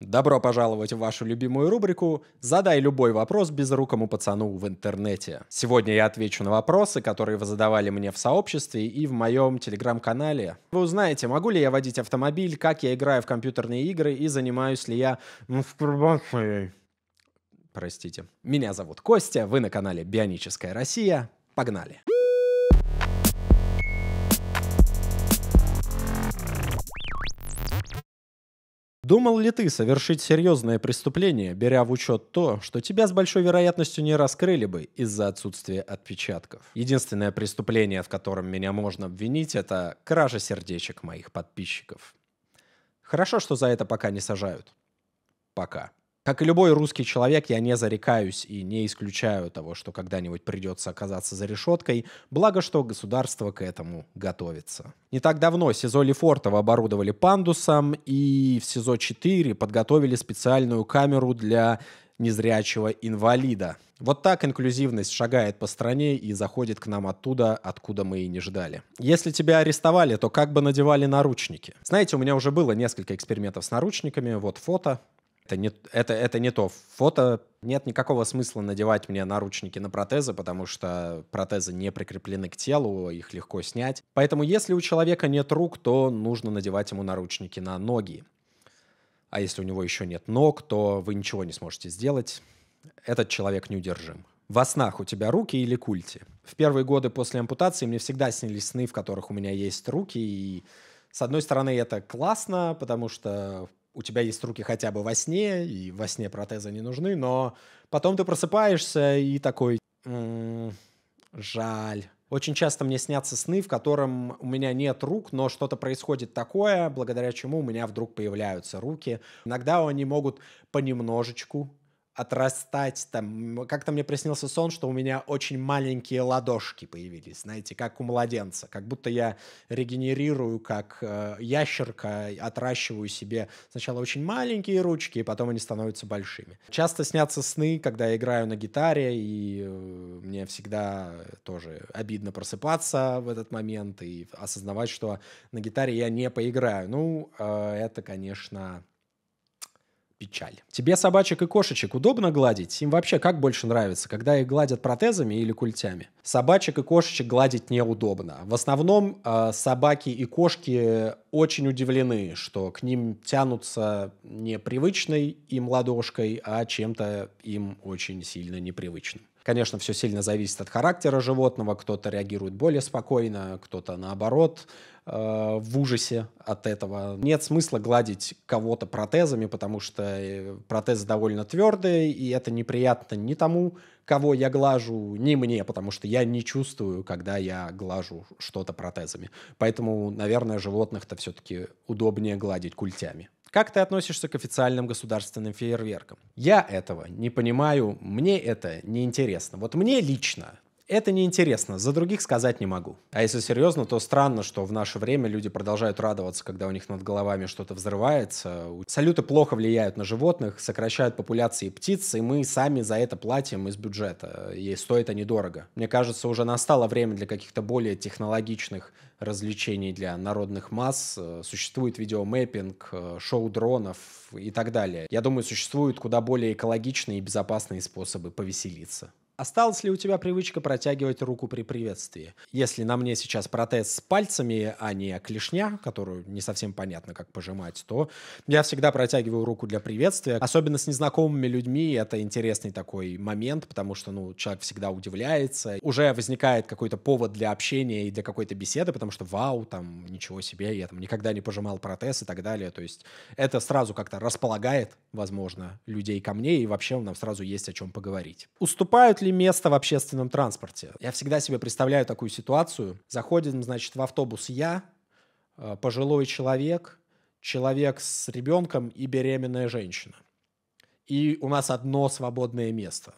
Добро пожаловать в вашу любимую рубрику «Задай любой вопрос безрукому пацану в интернете». Сегодня я отвечу на вопросы, которые вы задавали мне в сообществе и в моем телеграм-канале. Вы узнаете, могу ли я водить автомобиль, как я играю в компьютерные игры и занимаюсь ли я ну, Простите. Меня зовут Костя, вы на канале «Бионическая Россия». Погнали! Думал ли ты совершить серьезное преступление, беря в учет то, что тебя с большой вероятностью не раскрыли бы из-за отсутствия отпечатков? Единственное преступление, в котором меня можно обвинить, это кража сердечек моих подписчиков. Хорошо, что за это пока не сажают. Пока. Как и любой русский человек, я не зарекаюсь и не исключаю того, что когда-нибудь придется оказаться за решеткой, благо что государство к этому готовится. Не так давно СИЗО Лефортово оборудовали пандусом, и в СИЗО-4 подготовили специальную камеру для незрячего инвалида. Вот так инклюзивность шагает по стране и заходит к нам оттуда, откуда мы и не ждали. Если тебя арестовали, то как бы надевали наручники? Знаете, у меня уже было несколько экспериментов с наручниками, вот фото, это не, это, это не то. Фото нет никакого смысла надевать мне наручники на протезы, потому что протезы не прикреплены к телу, их легко снять. Поэтому если у человека нет рук, то нужно надевать ему наручники на ноги. А если у него еще нет ног, то вы ничего не сможете сделать. Этот человек неудержим. Во снах у тебя руки или культи? В первые годы после ампутации мне всегда снились сны, в которых у меня есть руки, и с одной стороны, это классно, потому что у тебя есть руки хотя бы во сне, и во сне протезы не нужны, но потом ты просыпаешься и такой, м-м, жаль. Очень часто мне снятся сны, в котором у меня нет рук, но что-то происходит такое, благодаря чему у меня вдруг появляются руки. Иногда они могут понемножечку отрастать там. Как-то мне приснился сон, что у меня очень маленькие ладошки появились, знаете, как у младенца. Как будто я регенерирую, как э, ящерка, отращиваю себе сначала очень маленькие ручки, и потом они становятся большими. Часто снятся сны, когда я играю на гитаре, и э, мне всегда тоже обидно просыпаться в этот момент и осознавать, что на гитаре я не поиграю. Ну, э, это, конечно, печаль. Тебе собачек и кошечек удобно гладить? Им вообще как больше нравится, когда их гладят протезами или культями? Собачек и кошечек гладить неудобно. В основном э, собаки и кошки очень удивлены, что к ним тянутся не привычной им ладошкой, а чем-то им очень сильно непривычным. Конечно, все сильно зависит от характера животного. Кто-то реагирует более спокойно, кто-то наоборот э, в ужасе от этого. Нет смысла гладить кого-то протезами, потому что э, протезы довольно твердые, и это неприятно ни тому, кого я глажу, ни мне, потому что я не чувствую, когда я глажу что-то протезами. Поэтому, наверное, животных-то все-таки удобнее гладить культями. Как ты относишься к официальным государственным фейерверкам? Я этого не понимаю, мне это неинтересно. Вот мне лично это неинтересно, за других сказать не могу. А если серьезно, то странно, что в наше время люди продолжают радоваться, когда у них над головами что-то взрывается. Салюты плохо влияют на животных, сокращают популяции птиц, и мы сами за это платим из бюджета. И стоит они дорого. Мне кажется, уже настало время для каких-то более технологичных развлечений для народных масс, э, существует видеомэппинг, э, шоу дронов и так далее. Я думаю, существуют куда более экологичные и безопасные способы повеселиться. Осталась ли у тебя привычка протягивать руку при приветствии? Если на мне сейчас протез с пальцами, а не клешня, которую не совсем понятно, как пожимать, то я всегда протягиваю руку для приветствия. Особенно с незнакомыми людьми это интересный такой момент, потому что, ну, человек всегда удивляется. Уже возникает какой-то повод для общения и для какой-то беседы, потому что вау, там, ничего себе, я там никогда не пожимал протез и так далее. То есть это сразу как-то располагает, возможно, людей ко мне, и вообще нам сразу есть о чем поговорить. Уступают ли ли место в общественном транспорте? Я всегда себе представляю такую ситуацию. Заходим, значит, в автобус я, э, пожилой человек, человек с ребенком и беременная женщина. И у нас одно свободное место.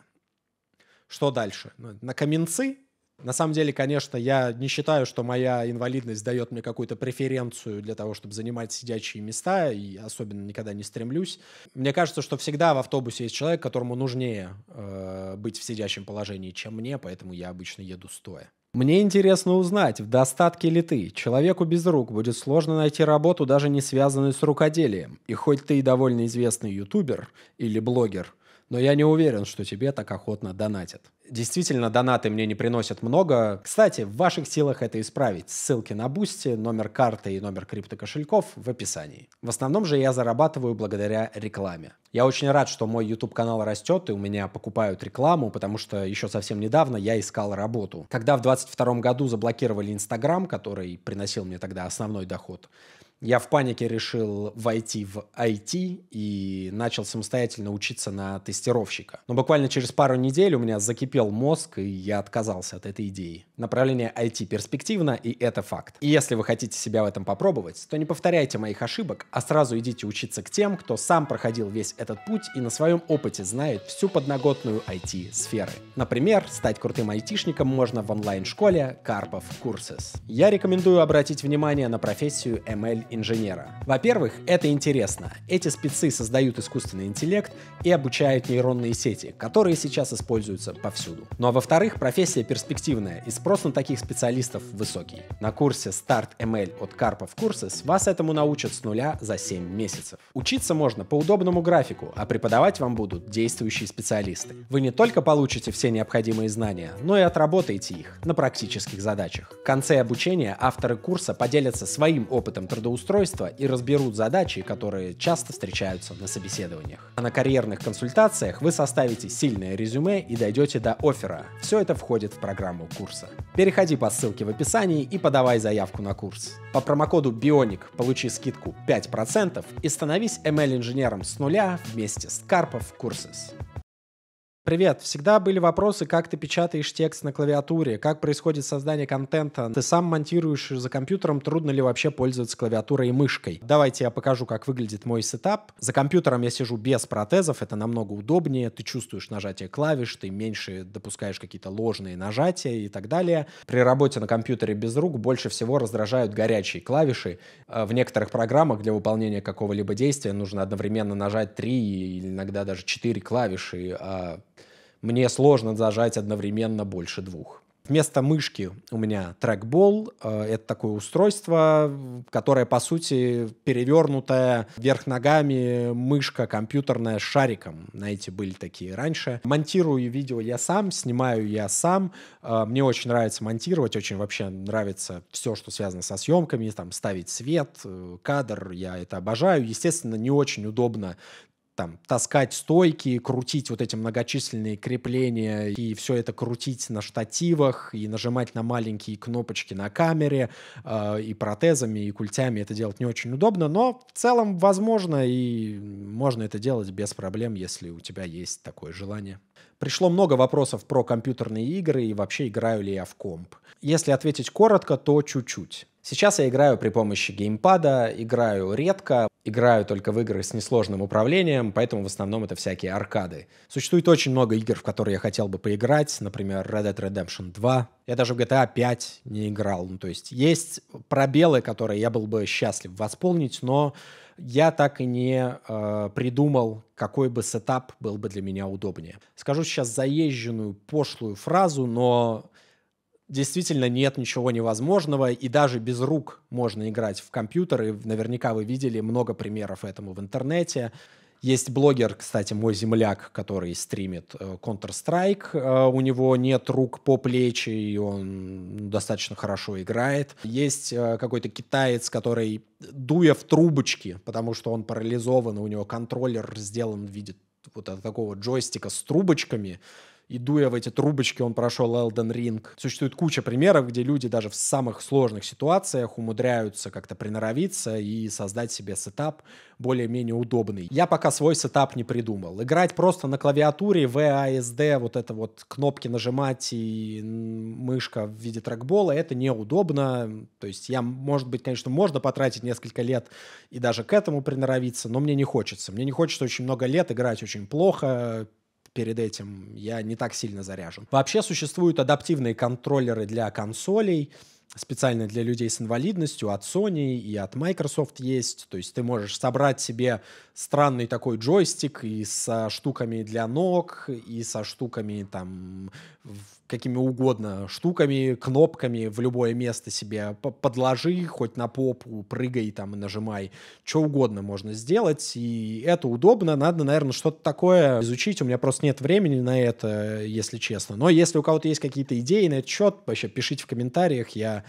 Что дальше? На каменцы на самом деле, конечно, я не считаю, что моя инвалидность дает мне какую-то преференцию для того, чтобы занимать сидячие места, и особенно никогда не стремлюсь. Мне кажется, что всегда в автобусе есть человек, которому нужнее э, быть в сидящем положении, чем мне, поэтому я обычно еду стоя. Мне интересно узнать, в достатке ли ты. Человеку без рук будет сложно найти работу, даже не связанную с рукоделием. И хоть ты и довольно известный ютубер или блогер – но я не уверен, что тебе так охотно донатят. Действительно, донаты мне не приносят много. Кстати, в ваших силах это исправить. Ссылки на Бусти, номер карты и номер криптокошельков в описании. В основном же я зарабатываю благодаря рекламе. Я очень рад, что мой YouTube-канал растет и у меня покупают рекламу, потому что еще совсем недавно я искал работу. Когда в 2022 году заблокировали Инстаграм, который приносил мне тогда основной доход, я в панике решил войти в IT и начал самостоятельно учиться на тестировщика. Но буквально через пару недель у меня закипел мозг, и я отказался от этой идеи. Направление IT перспективно, и это факт. И если вы хотите себя в этом попробовать, то не повторяйте моих ошибок, а сразу идите учиться к тем, кто сам проходил весь этот путь и на своем опыте знает всю подноготную IT-сферы. Например, стать крутым айтишником можно в онлайн-школе Карпов Курсес. Я рекомендую обратить внимание на профессию ML эм инженера. Во-первых, это интересно. Эти спецы создают искусственный интеллект и обучают нейронные сети, которые сейчас используются повсюду. Ну а во-вторых, профессия перспективная, и спрос на таких специалистов высокий. На курсе Start ML от Карпов Courses вас этому научат с нуля за 7 месяцев. Учиться можно по удобному графику, а преподавать вам будут действующие специалисты. Вы не только получите все необходимые знания, но и отработаете их на практических задачах. В конце обучения авторы курса поделятся своим опытом трудоустройства трудоустройства и разберут задачи, которые часто встречаются на собеседованиях. А на карьерных консультациях вы составите сильное резюме и дойдете до оффера. Все это входит в программу курса. Переходи по ссылке в описании и подавай заявку на курс. По промокоду BIONIC получи скидку 5% и становись ML-инженером с нуля вместе с Карпов Courses. Привет. Всегда были вопросы, как ты печатаешь текст на клавиатуре, как происходит создание контента. Ты сам монтируешь за компьютером, трудно ли вообще пользоваться клавиатурой и мышкой. Давайте я покажу, как выглядит мой сетап. За компьютером я сижу без протезов, это намного удобнее. Ты чувствуешь нажатие клавиш, ты меньше допускаешь какие-то ложные нажатия и так далее. При работе на компьютере без рук больше всего раздражают горячие клавиши. Э, в некоторых программах для выполнения какого-либо действия нужно одновременно нажать три или иногда даже четыре клавиши, а мне сложно зажать одновременно больше двух. Вместо мышки у меня трекбол. Э, это такое устройство, которое, по сути, перевернутая вверх ногами мышка компьютерная с шариком. Знаете, были такие раньше. Монтирую видео я сам, снимаю я сам. Э, мне очень нравится монтировать, очень вообще нравится все, что связано со съемками, там, ставить свет, э, кадр, я это обожаю. Естественно, не очень удобно там, таскать стойки, крутить вот эти многочисленные крепления и все это крутить на штативах и нажимать на маленькие кнопочки на камере э, и протезами, и культями это делать не очень удобно, но в целом возможно и можно это делать без проблем, если у тебя есть такое желание. Пришло много вопросов про компьютерные игры и вообще играю ли я в комп. Если ответить коротко, то чуть-чуть. Сейчас я играю при помощи геймпада, играю редко, играю только в игры с несложным управлением, поэтому в основном это всякие аркады. Существует очень много игр, в которые я хотел бы поиграть, например, Red Dead Redemption 2. Я даже в GTA 5 не играл. Ну, то есть есть пробелы, которые я был бы счастлив восполнить, но я так и не э, придумал, какой бы сетап был бы для меня удобнее. Скажу сейчас заезженную пошлую фразу, но действительно нет ничего невозможного, и даже без рук можно играть в компьютер, и наверняка вы видели много примеров этому в интернете. Есть блогер, кстати, мой земляк, который стримит э, Counter-Strike. Э, у него нет рук по плечи, и он достаточно хорошо играет. Есть э, какой-то китаец, который, дуя в трубочки, потому что он парализован, и у него контроллер сделан в виде вот такого джойстика с трубочками, и дуя в эти трубочки, он прошел Элден Ринг. Существует куча примеров, где люди даже в самых сложных ситуациях умудряются как-то приноровиться и создать себе сетап более-менее удобный. Я пока свой сетап не придумал. Играть просто на клавиатуре, VASD, вот это вот кнопки нажимать и мышка в виде трекбола, это неудобно. То есть я, может быть, конечно, можно потратить несколько лет и даже к этому приноровиться, но мне не хочется. Мне не хочется очень много лет играть очень плохо, перед этим я не так сильно заряжен. Вообще существуют адаптивные контроллеры для консолей, специально для людей с инвалидностью от Sony и от Microsoft есть. То есть ты можешь собрать себе странный такой джойстик и со штуками для ног, и со штуками там какими угодно штуками, кнопками в любое место себе подложи, хоть на попу, прыгай там и нажимай. Что угодно можно сделать, и это удобно. Надо, наверное, что-то такое изучить. У меня просто нет времени на это, если честно. Но если у кого-то есть какие-то идеи на этот счет, вообще пишите в комментариях, я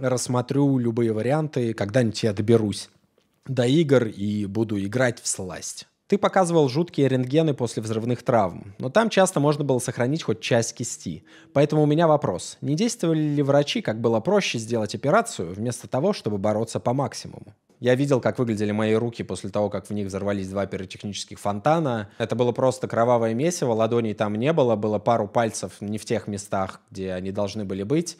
рассмотрю любые варианты, когда-нибудь я доберусь до игр и буду играть в сласть. Ты показывал жуткие рентгены после взрывных травм, но там часто можно было сохранить хоть часть кисти. Поэтому у меня вопрос. Не действовали ли врачи, как было проще сделать операцию, вместо того, чтобы бороться по максимуму? Я видел, как выглядели мои руки после того, как в них взорвались два пиротехнических фонтана. Это было просто кровавое месиво, ладоней там не было, было пару пальцев не в тех местах, где они должны были быть.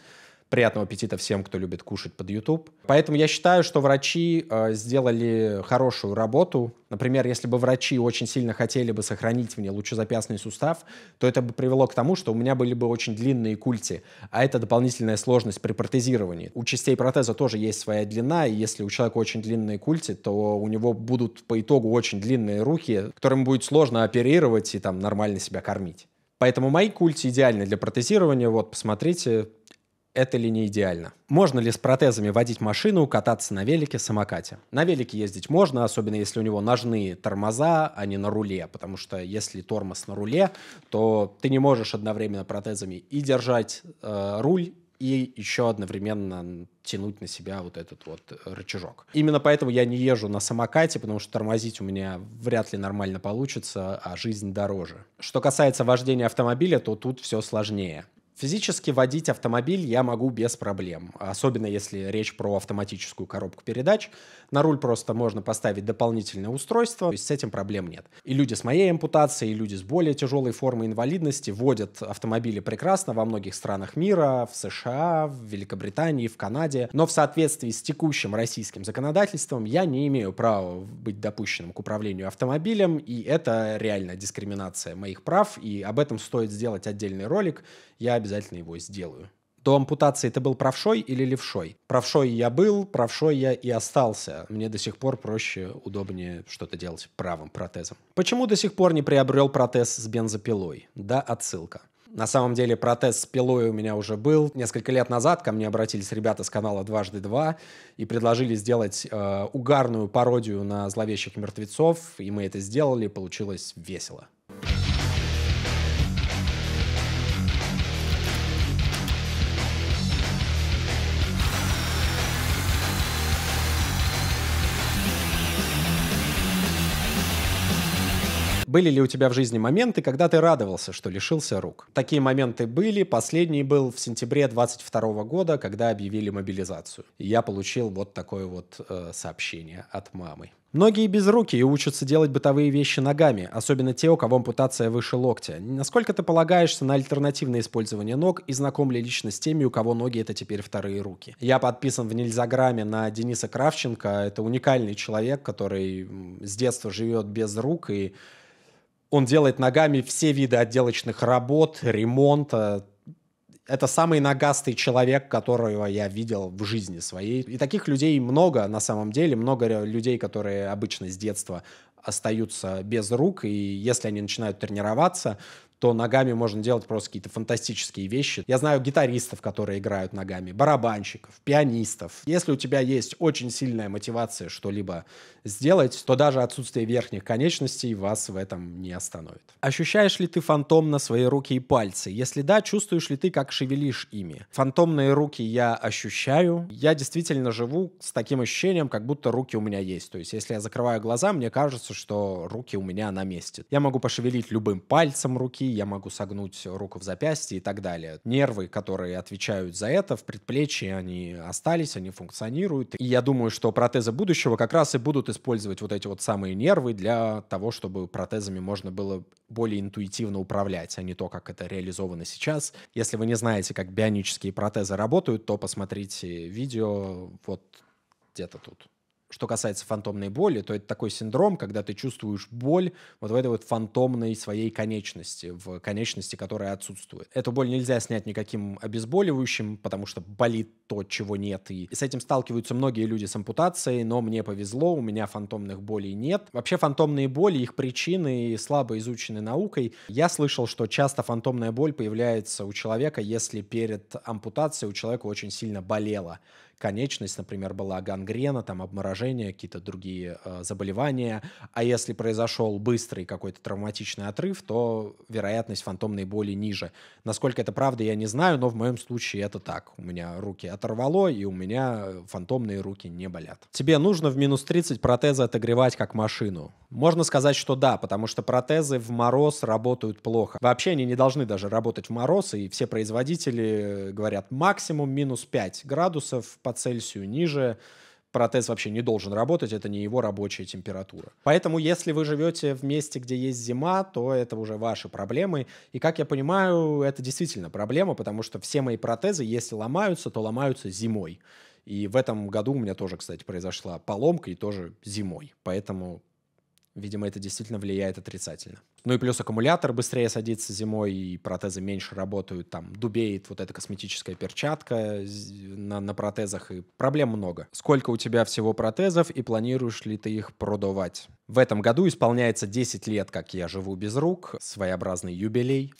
Приятного аппетита всем, кто любит кушать под YouTube. Поэтому я считаю, что врачи э, сделали хорошую работу. Например, если бы врачи очень сильно хотели бы сохранить мне лучезапястный сустав, то это бы привело к тому, что у меня были бы очень длинные культи, а это дополнительная сложность при протезировании. У частей протеза тоже есть своя длина, и если у человека очень длинные культи, то у него будут по итогу очень длинные руки, которым будет сложно оперировать и там нормально себя кормить. Поэтому мои культи идеальны для протезирования. Вот, посмотрите, это ли не идеально? Можно ли с протезами водить машину, кататься на велике, самокате? На велике ездить можно, особенно если у него ножные тормоза, а не на руле, потому что если тормоз на руле, то ты не можешь одновременно протезами и держать э, руль, и еще одновременно тянуть на себя вот этот вот рычажок. Именно поэтому я не езжу на самокате, потому что тормозить у меня вряд ли нормально получится, а жизнь дороже. Что касается вождения автомобиля, то тут все сложнее. Физически водить автомобиль я могу без проблем, особенно если речь про автоматическую коробку передач. На руль просто можно поставить дополнительное устройство, то есть с этим проблем нет. И люди с моей ампутацией, и люди с более тяжелой формой инвалидности водят автомобили прекрасно во многих странах мира, в США, в Великобритании, в Канаде. Но в соответствии с текущим российским законодательством я не имею права быть допущенным к управлению автомобилем, и это реально дискриминация моих прав, и об этом стоит сделать отдельный ролик, я обязательно его сделаю. До ампутации ты был правшой или левшой? Правшой я был, правшой я и остался. Мне до сих пор проще, удобнее что-то делать правым протезом. Почему до сих пор не приобрел протез с бензопилой? Да, отсылка. На самом деле протез с пилой у меня уже был. Несколько лет назад ко мне обратились ребята с канала «Дважды два» и предложили сделать э, угарную пародию на зловещих мертвецов, и мы это сделали, получилось весело. Были ли у тебя в жизни моменты, когда ты радовался, что лишился рук? Такие моменты были. Последний был в сентябре 22 года, когда объявили мобилизацию. я получил вот такое вот э, сообщение от мамы. Многие без руки и учатся делать бытовые вещи ногами, особенно те, у кого ампутация выше локтя. Насколько ты полагаешься на альтернативное использование ног и знаком ли лично с теми, у кого ноги это теперь вторые руки? Я подписан в Нельзаграме на Дениса Кравченко. Это уникальный человек, который с детства живет без рук и он делает ногами все виды отделочных работ, ремонта. Э, это самый ногастый человек, которого я видел в жизни своей. И таких людей много на самом деле. Много людей, которые обычно с детства остаются без рук, и если они начинают тренироваться, то ногами можно делать просто какие-то фантастические вещи. Я знаю гитаристов, которые играют ногами, барабанщиков, пианистов. Если у тебя есть очень сильная мотивация что-либо сделать, то даже отсутствие верхних конечностей вас в этом не остановит. Ощущаешь ли ты фантом на свои руки и пальцы? Если да, чувствуешь ли ты, как шевелишь ими? Фантомные руки я ощущаю. Я действительно живу с таким ощущением, как будто руки у меня есть. То есть, если я закрываю глаза, мне кажется, что руки у меня на месте. Я могу пошевелить любым пальцем руки, я могу согнуть руку в запястье и так далее. Нервы, которые отвечают за это, в предплечье они остались, они функционируют. И я думаю, что протезы будущего как раз и будут использовать вот эти вот самые нервы для того, чтобы протезами можно было более интуитивно управлять, а не то, как это реализовано сейчас. Если вы не знаете, как бионические протезы работают, то посмотрите видео вот где-то тут что касается фантомной боли, то это такой синдром, когда ты чувствуешь боль вот в этой вот фантомной своей конечности, в конечности, которая отсутствует. Эту боль нельзя снять никаким обезболивающим, потому что болит то, чего нет. И с этим сталкиваются многие люди с ампутацией, но мне повезло, у меня фантомных болей нет. Вообще фантомные боли, их причины слабо изучены наукой. Я слышал, что часто фантомная боль появляется у человека, если перед ампутацией у человека очень сильно болело конечность, например, была гангрена, там обморожение, какие-то другие э, заболевания. А если произошел быстрый какой-то травматичный отрыв, то вероятность фантомной боли ниже. Насколько это правда, я не знаю, но в моем случае это так. У меня руки оторвало, и у меня фантомные руки не болят. Тебе нужно в минус 30 протезы отогревать как машину. Можно сказать, что да, потому что протезы в мороз работают плохо. Вообще они не должны даже работать в мороз, и все производители э, говорят максимум минус 5 градусов, по Цельсию ниже, протез вообще не должен работать, это не его рабочая температура. Поэтому, если вы живете в месте, где есть зима, то это уже ваши проблемы. И, как я понимаю, это действительно проблема, потому что все мои протезы, если ломаются, то ломаются зимой. И в этом году у меня тоже, кстати, произошла поломка, и тоже зимой. Поэтому Видимо, это действительно влияет отрицательно. Ну и плюс аккумулятор быстрее садится зимой, и протезы меньше работают, там дубеет вот эта косметическая перчатка на, на протезах, и проблем много. Сколько у тебя всего протезов, и планируешь ли ты их продавать? В этом году исполняется 10 лет, как я живу без рук, своеобразный юбилей.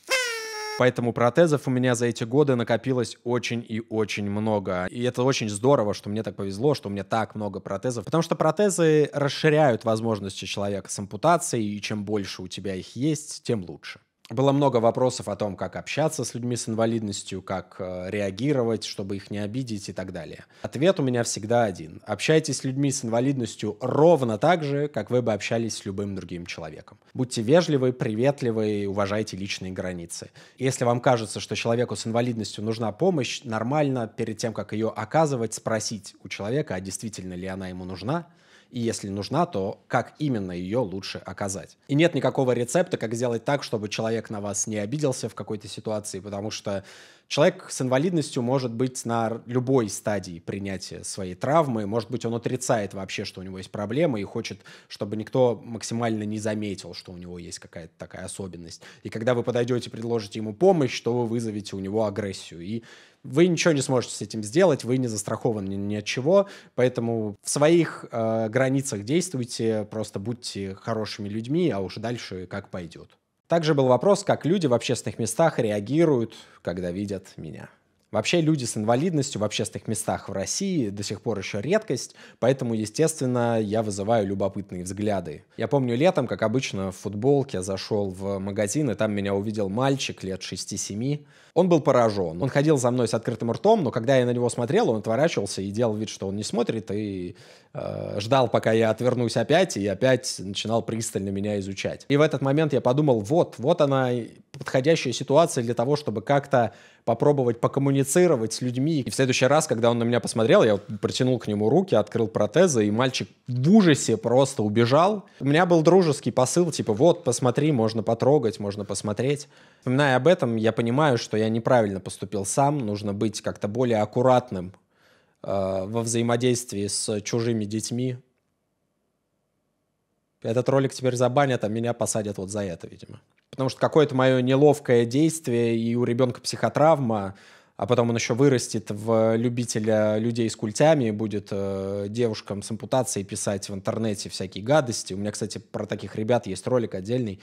Поэтому протезов у меня за эти годы накопилось очень и очень много. И это очень здорово, что мне так повезло, что у меня так много протезов. Потому что протезы расширяют возможности человека с ампутацией, и чем больше у тебя их есть, тем лучше было много вопросов о том, как общаться с людьми с инвалидностью, как э, реагировать, чтобы их не обидеть и так далее. Ответ у меня всегда один. Общайтесь с людьми с инвалидностью ровно так же, как вы бы общались с любым другим человеком. Будьте вежливы, приветливы, уважайте личные границы. Если вам кажется, что человеку с инвалидностью нужна помощь, нормально перед тем, как ее оказывать, спросить у человека, а действительно ли она ему нужна, и если нужна, то как именно ее лучше оказать. И нет никакого рецепта, как сделать так, чтобы человек на вас не обиделся в какой-то ситуации, потому что Человек с инвалидностью может быть на любой стадии принятия своей травмы. Может быть, он отрицает вообще, что у него есть проблема и хочет, чтобы никто максимально не заметил, что у него есть какая-то такая особенность. И когда вы подойдете и предложите ему помощь, то вы вызовете у него агрессию. И вы ничего не сможете с этим сделать, вы не застрахованы ни от чего, поэтому в своих э, границах действуйте, просто будьте хорошими людьми, а уж дальше как пойдет. Также был вопрос, как люди в общественных местах реагируют, когда видят меня. Вообще люди с инвалидностью в общественных местах в России до сих пор еще редкость, поэтому, естественно, я вызываю любопытные взгляды. Я помню летом, как обычно, в футболке зашел в магазин, и там меня увидел мальчик лет 6-7. Он был поражен. Он ходил за мной с открытым ртом, но когда я на него смотрел, он отворачивался и делал вид, что он не смотрит, и э, ждал, пока я отвернусь опять, и опять начинал пристально меня изучать. И в этот момент я подумал, вот, вот она подходящая ситуация для того, чтобы как-то попробовать покоммуницировать с людьми. И в следующий раз, когда он на меня посмотрел, я вот протянул к нему руки, открыл протезы, и мальчик в ужасе просто убежал. У меня был дружеский посыл, типа, вот, посмотри, можно потрогать, можно посмотреть. Вспоминая об этом, я понимаю, что я неправильно поступил сам, нужно быть как-то более аккуратным э, во взаимодействии с чужими детьми. Этот ролик теперь забанят, а меня посадят вот за это, видимо. Потому что какое-то мое неловкое действие, и у ребенка психотравма, а потом он еще вырастет в любителя людей с культями, будет э, девушкам с ампутацией писать в интернете всякие гадости. У меня, кстати, про таких ребят есть ролик отдельный,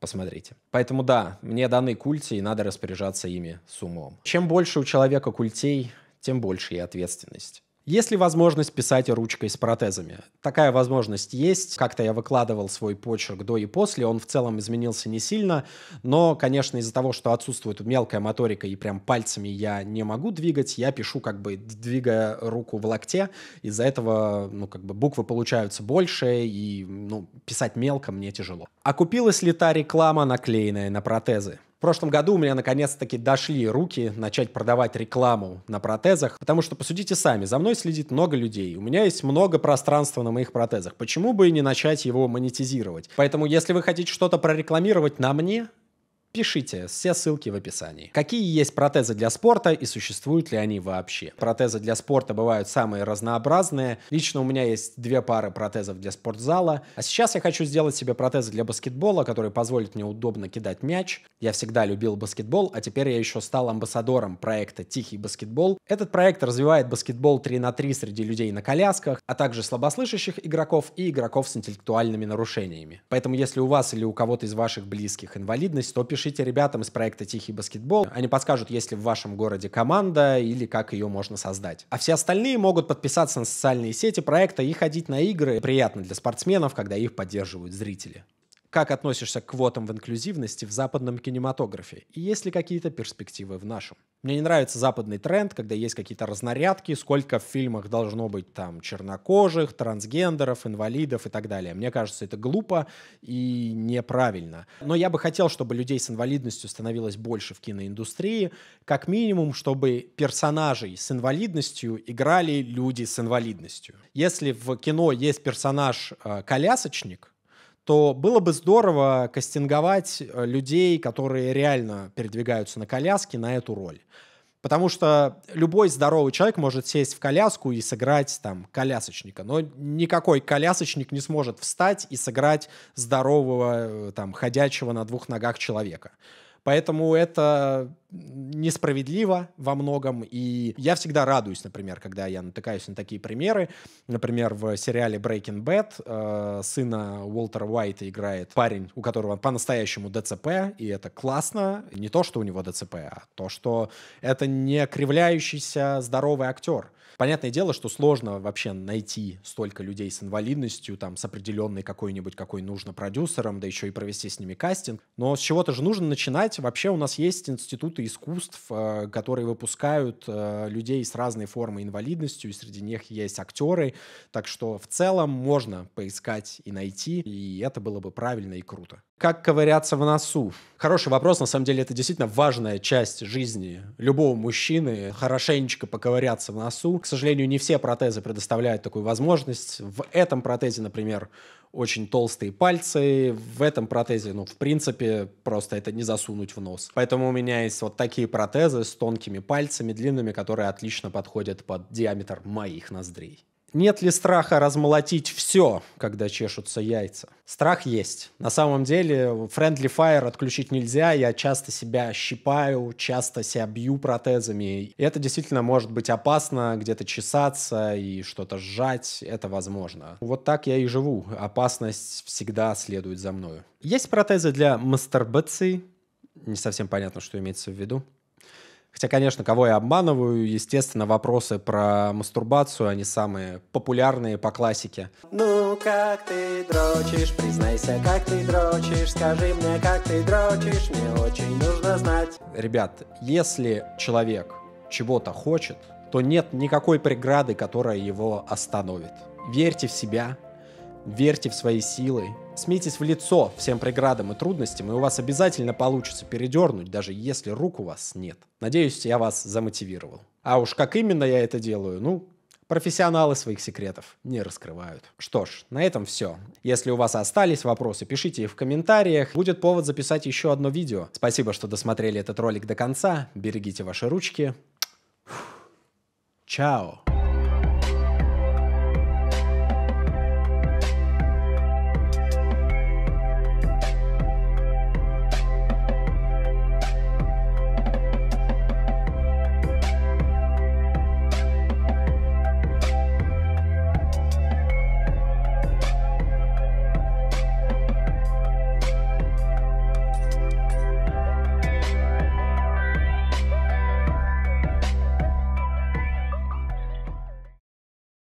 посмотрите. Поэтому да, мне даны культи, и надо распоряжаться ими с умом. Чем больше у человека культей, тем больше и ответственность. Есть ли возможность писать ручкой с протезами? Такая возможность есть. Как-то я выкладывал свой почерк до и после. Он в целом изменился не сильно. Но, конечно, из-за того, что отсутствует мелкая моторика и прям пальцами я не могу двигать, я пишу как бы двигая руку в локте. Из-за этого, ну, как бы буквы получаются больше и, ну, писать мелко мне тяжело. Окупилась а ли та реклама, наклеенная на протезы? В прошлом году у меня наконец-таки дошли руки начать продавать рекламу на протезах, потому что, посудите сами, за мной следит много людей, у меня есть много пространства на моих протезах, почему бы и не начать его монетизировать? Поэтому, если вы хотите что-то прорекламировать на мне, Пишите, все ссылки в описании. Какие есть протезы для спорта и существуют ли они вообще? Протезы для спорта бывают самые разнообразные. Лично у меня есть две пары протезов для спортзала. А сейчас я хочу сделать себе протезы для баскетбола, которые позволят мне удобно кидать мяч. Я всегда любил баскетбол, а теперь я еще стал амбассадором проекта «Тихий баскетбол». Этот проект развивает баскетбол 3 на 3 среди людей на колясках, а также слабослышащих игроков и игроков с интеллектуальными нарушениями. Поэтому если у вас или у кого-то из ваших близких инвалидность, то пишите пишите ребятам из проекта «Тихий баскетбол». Они подскажут, есть ли в вашем городе команда или как ее можно создать. А все остальные могут подписаться на социальные сети проекта и ходить на игры. Приятно для спортсменов, когда их поддерживают зрители как относишься к квотам в инклюзивности в западном кинематографе и есть ли какие-то перспективы в нашем. Мне не нравится западный тренд, когда есть какие-то разнарядки, сколько в фильмах должно быть там чернокожих, трансгендеров, инвалидов и так далее. Мне кажется, это глупо и неправильно. Но я бы хотел, чтобы людей с инвалидностью становилось больше в киноиндустрии, как минимум, чтобы персонажей с инвалидностью играли люди с инвалидностью. Если в кино есть персонаж-колясочник, э, то было бы здорово кастинговать э, людей, которые реально передвигаются на коляске на эту роль. Потому что любой здоровый человек может сесть в коляску и сыграть там колясочника, но никакой колясочник не сможет встать и сыграть здорового э, там ходячего на двух ногах человека. Поэтому это несправедливо во многом, и я всегда радуюсь, например, когда я натыкаюсь на такие примеры. Например, в сериале Breaking Bad э, сына Уолтера Уайта играет парень, у которого по-настоящему ДЦП, и это классно. Не то, что у него ДЦП, а то, что это не кривляющийся здоровый актер. Понятное дело, что сложно вообще найти столько людей с инвалидностью, там, с определенной какой-нибудь, какой нужно продюсерам, да еще и провести с ними кастинг. Но с чего-то же нужно начинать. Вообще у нас есть институты искусств, э, которые выпускают э, людей с разной формой инвалидностью, и среди них есть актеры. Так что в целом можно поискать и найти, и это было бы правильно и круто. Как ковыряться в носу? Хороший вопрос, на самом деле это действительно важная часть жизни любого мужчины, хорошенечко поковыряться в носу. К сожалению, не все протезы предоставляют такую возможность. В этом протезе, например, очень толстые пальцы, в этом протезе, ну, в принципе, просто это не засунуть в нос. Поэтому у меня есть вот такие протезы с тонкими пальцами, длинными, которые отлично подходят под диаметр моих ноздрей. Нет ли страха размолотить все, когда чешутся яйца? Страх есть. На самом деле, friendly fire отключить нельзя. Я часто себя щипаю, часто себя бью протезами. И это действительно может быть опасно, где-то чесаться и что-то сжать. Это возможно. Вот так я и живу. Опасность всегда следует за мною. Есть протезы для мастурбации. Не совсем понятно, что имеется в виду. Хотя, конечно, кого я обманываю, естественно, вопросы про мастурбацию, они самые популярные по классике. Ну, как ты дрочишь, признайся, как ты дрочишь, скажи мне, как ты дрочишь, мне очень нужно знать. Ребят, если человек чего-то хочет, то нет никакой преграды, которая его остановит. Верьте в себя, верьте в свои силы, Смейтесь в лицо всем преградам и трудностям, и у вас обязательно получится передернуть, даже если рук у вас нет. Надеюсь, я вас замотивировал. А уж как именно я это делаю, ну, Профессионалы своих секретов не раскрывают. Что ж, на этом все. Если у вас остались вопросы, пишите их в комментариях. Будет повод записать еще одно видео. Спасибо, что досмотрели этот ролик до конца. Берегите ваши ручки. Чао.